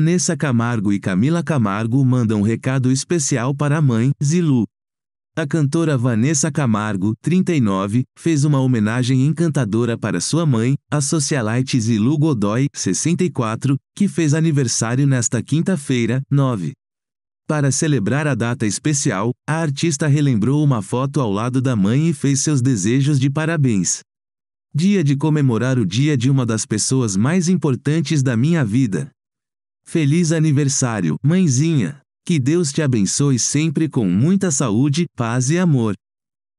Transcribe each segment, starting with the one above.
Vanessa Camargo e Camila Camargo mandam um recado especial para a mãe, Zilu. A cantora Vanessa Camargo, 39, fez uma homenagem encantadora para sua mãe, a socialite Zilu Godoy, 64, que fez aniversário nesta quinta-feira, 9. Para celebrar a data especial, a artista relembrou uma foto ao lado da mãe e fez seus desejos de parabéns. Dia de comemorar o dia de uma das pessoas mais importantes da minha vida. Feliz aniversário, mãezinha! Que Deus te abençoe sempre com muita saúde, paz e amor.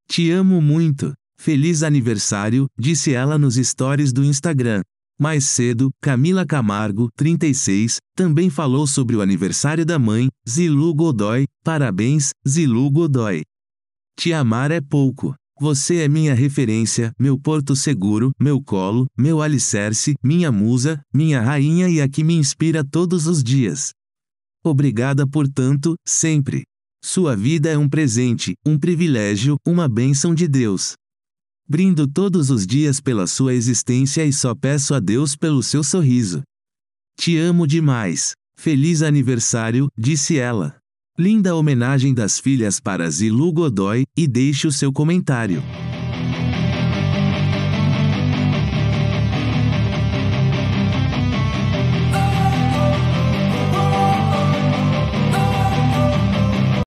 Te amo muito. Feliz aniversário, disse ela nos stories do Instagram. Mais cedo, Camila Camargo, 36, também falou sobre o aniversário da mãe, Zilu Godoy. Parabéns, Zilu Godoy. Te amar é pouco. Você é minha referência, meu porto seguro, meu colo, meu alicerce, minha musa, minha rainha e a que me inspira todos os dias. Obrigada por tanto, sempre. Sua vida é um presente, um privilégio, uma bênção de Deus. Brindo todos os dias pela sua existência e só peço a Deus pelo seu sorriso. Te amo demais. Feliz aniversário, disse ela. Linda homenagem das filhas para Zilu Godoy e deixe o seu comentário.